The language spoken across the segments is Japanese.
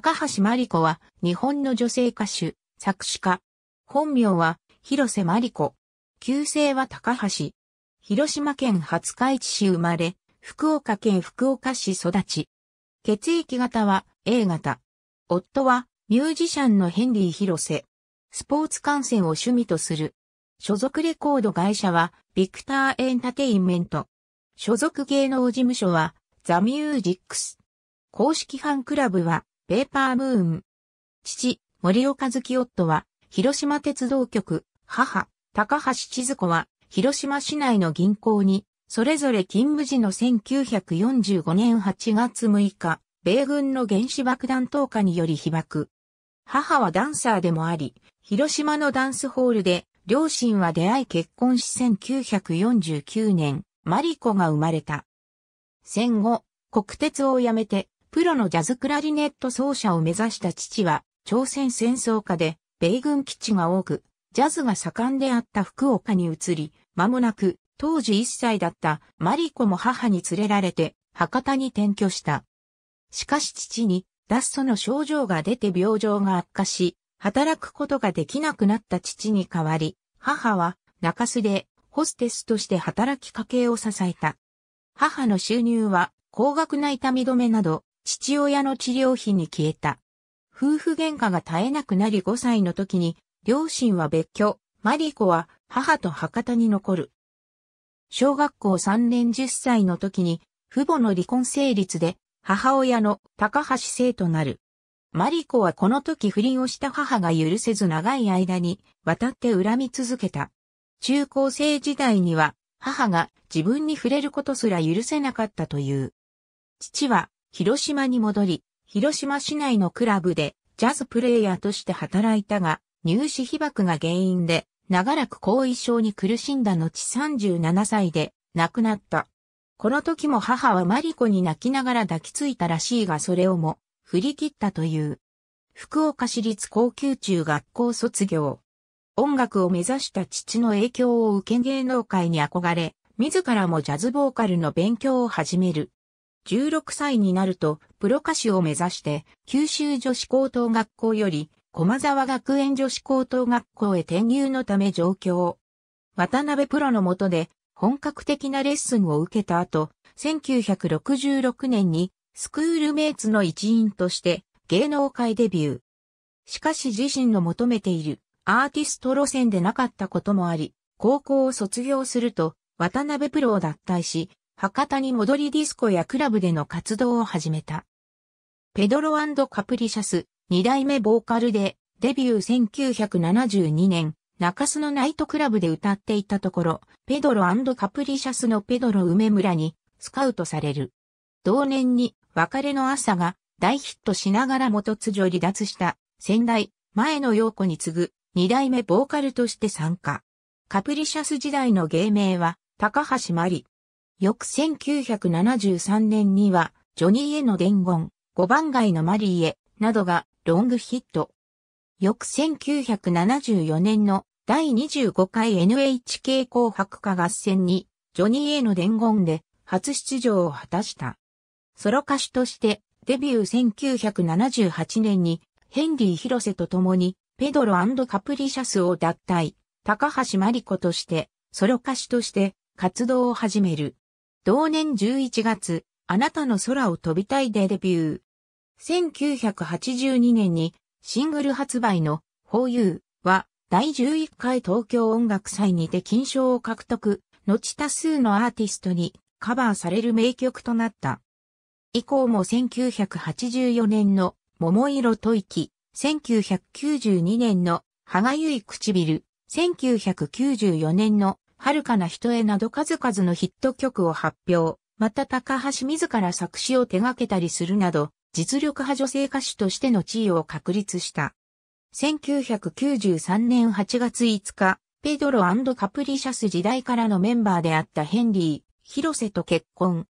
高橋真理子は日本の女性歌手、作詞家。本名は広瀬真理子。旧姓は高橋。広島県廿日市市生まれ、福岡県福岡市育ち。血液型は A 型。夫はミュージシャンのヘンリー広瀬。スポーツ観戦を趣味とする。所属レコード会社はビクターエンタテインメント。所属芸能事務所はザ・ミュージックス。公式ファンクラブはペーパームーン。父、森岡月夫は、広島鉄道局、母、高橋千鶴子は、広島市内の銀行に、それぞれ勤務時の1945年8月6日、米軍の原子爆弾投下により被爆。母はダンサーでもあり、広島のダンスホールで、両親は出会い結婚し1949年、マリコが生まれた。戦後、国鉄を辞めて、プロのジャズクラリネット奏者を目指した父は、朝鮮戦争下で、米軍基地が多く、ジャズが盛んであった福岡に移り、間もなく、当時1歳だったマリコも母に連れられて、博多に転居した。しかし父に、脱走の症状が出て病状が悪化し、働くことができなくなった父に代わり、母は中洲でホステスとして働き家計を支えた。母の収入は高額な痛み止めなど父親の治療費に消えた。夫婦喧嘩が絶えなくなり5歳の時に、両親は別居、マリコは母と博多に残る。小学校3年10歳の時に、父母の離婚成立で、母親の高橋生となる。マリコはこの時不倫をした母が許せず長い間に、渡って恨み続けた。中高生時代には、母が自分に触れることすら許せなかったという。父は広島に戻り、広島市内のクラブでジャズプレイヤーとして働いたが、入試被爆が原因で、長らく後遺症に苦しんだ後37歳で亡くなった。この時も母はマリコに泣きながら抱きついたらしいがそれをも振り切ったという。福岡市立高級中学校卒業。音楽を目指した父の影響を受け芸能界に憧れ、自らもジャズボーカルの勉強を始める。16歳になると、プロ歌手を目指して、九州女子高等学校より、駒沢学園女子高等学校へ転入のため上京。渡辺プロの下で、本格的なレッスンを受けた後、1966年に、スクールメイツの一員として、芸能界デビュー。しかし自身の求めている、アーティスト路線でなかったこともあり、高校を卒業すると、渡辺プロを脱退し、博多に戻りディスコやクラブでの活動を始めた。ペドロカプリシャス、二代目ボーカルで、デビュー1972年、中洲のナイトクラブで歌っていたところ、ペドロカプリシャスのペドロ梅村にスカウトされる。同年に別れの朝が大ヒットしながら元突女離脱した先代前野陽子に次ぐ二代目ボーカルとして参加。カプリシャス時代の芸名は高橋真理。翌1973年には、ジョニーへの伝言、5番街のマリーへ、などがロングヒット。翌1974年の第25回 NHK 紅白歌合戦に、ジョニーへの伝言で初出場を果たした。ソロ歌手としてデビュー1978年にヘンリー広瀬と共にペドロカプリシャスを脱退、高橋真理子としてソロ歌手として活動を始める。同年11月、あなたの空を飛びたいでデビュー。1982年にシングル発売の For You は第11回東京音楽祭にて金賞を獲得、後多数のアーティストにカバーされる名曲となった。以降も1984年の桃色吐息、1992年の歯がゆい唇、1994年の遥かな人へなど数々のヒット曲を発表、また高橋自ら作詞を手掛けたりするなど、実力派女性歌手としての地位を確立した。1993年8月5日、ペドロカプリシャス時代からのメンバーであったヘンリー、広瀬と結婚。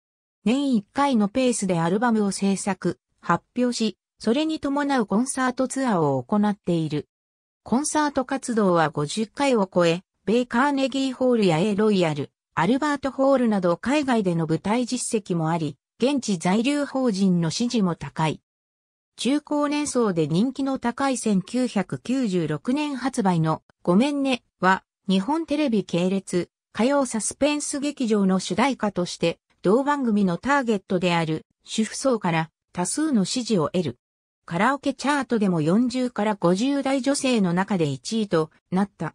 年1回のペースでアルバムを制作、発表し、それに伴うコンサートツアーを行っている。コンサート活動は50回を超え、米カーネギーホールや A ロイヤル、アルバートホールなど海外での舞台実績もあり、現地在留法人の支持も高い。中高年層で人気の高い1996年発売のごめんねは日本テレビ系列火曜サスペンス劇場の主題歌として同番組のターゲットである主婦層から多数の支持を得る。カラオケチャートでも40から50代女性の中で1位となった。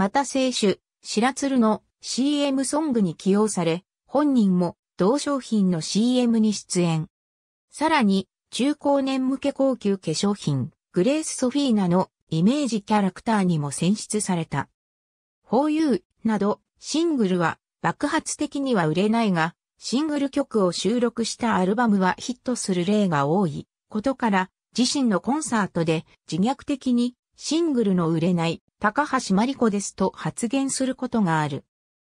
また清酒、白鶴の CM ソングに起用され、本人も同商品の CM に出演。さらに、中高年向け高級化粧品、グレース・ソフィーナのイメージキャラクターにも選出された。ホーユーなど、シングルは爆発的には売れないが、シングル曲を収録したアルバムはヒットする例が多いことから、自身のコンサートで自虐的にシングルの売れない高橋真理子ですと発言することがある。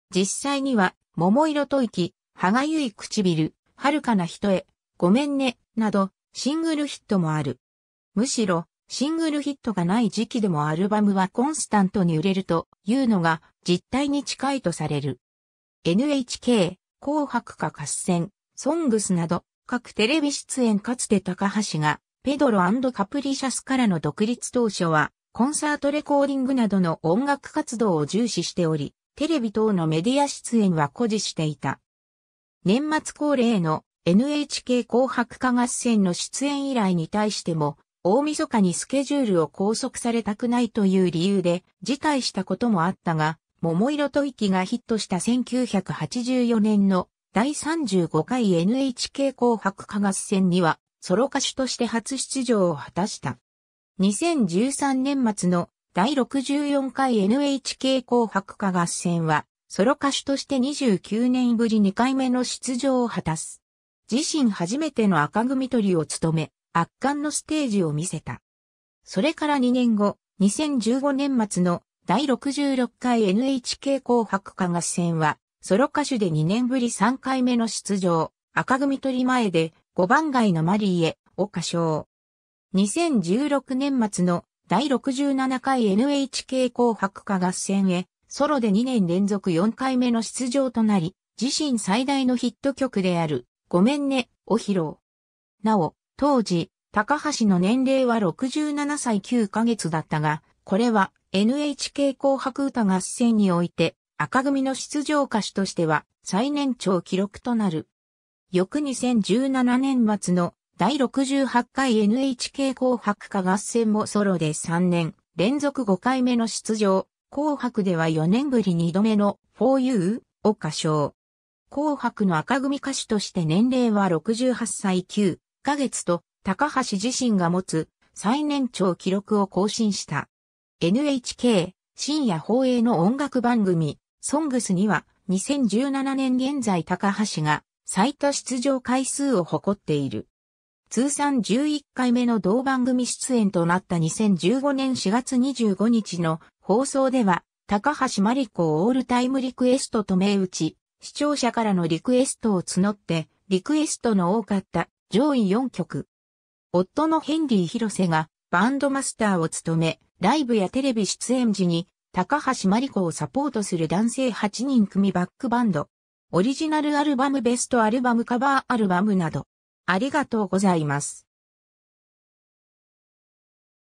実際には、桃色吐息、歯がゆい唇、遥かな人へ、ごめんね、など、シングルヒットもある。むしろ、シングルヒットがない時期でもアルバムはコンスタントに売れるというのが実態に近いとされる。NHK、紅白歌合戦、ソングスなど各テレビ出演かつて高橋がペドロカプリシャスからの独立当初はコンサートレコーディングなどの音楽活動を重視しており、テレビ等のメディア出演は誇示していた。年末恒例の NHK 紅白歌合戦の出演依頼に対しても、大晦日にスケジュールを拘束されたくないという理由で辞退したこともあったが、桃色吐息がヒットした1984年の第35回 NHK 紅白歌合戦にはソロ歌手として初出場を果たした。2013年末の第64回 NHK 紅白歌合戦は、ソロ歌手として29年ぶり2回目の出場を果たす。自身初めての赤組取りを務め、圧巻のステージを見せた。それから2年後、2015年末の第66回 NHK 紅白歌合戦は、ソロ歌手で2年ぶり3回目の出場、赤組取り前で5番街のマリーへを歌唱。2016年末の第67回 NHK 紅白歌合戦へ、ソロで2年連続4回目の出場となり、自身最大のヒット曲である、ごめんね、を披露。なお、当時、高橋の年齢は67歳9ヶ月だったが、これは NHK 紅白歌合戦において、赤組の出場歌手としては最年長記録となる。翌2017年末の第68回 NHK 紅白歌合戦もソロで3年、連続5回目の出場、紅白では4年ぶり2度目の For You を歌唱。紅白の赤組歌手として年齢は68歳9ヶ月と高橋自身が持つ最年長記録を更新した。NHK 深夜放映の音楽番組ソングスには2017年現在高橋が最多出場回数を誇っている。通算11回目の同番組出演となった2015年4月25日の放送では、高橋真理子オールタイムリクエストと銘打ち、視聴者からのリクエストを募って、リクエストの多かった上位4曲。夫のヘンリー広瀬がバンドマスターを務め、ライブやテレビ出演時に高橋真理子をサポートする男性8人組バックバンド、オリジナルアルバムベストアルバムカバーアルバムなど、ありがとうございます。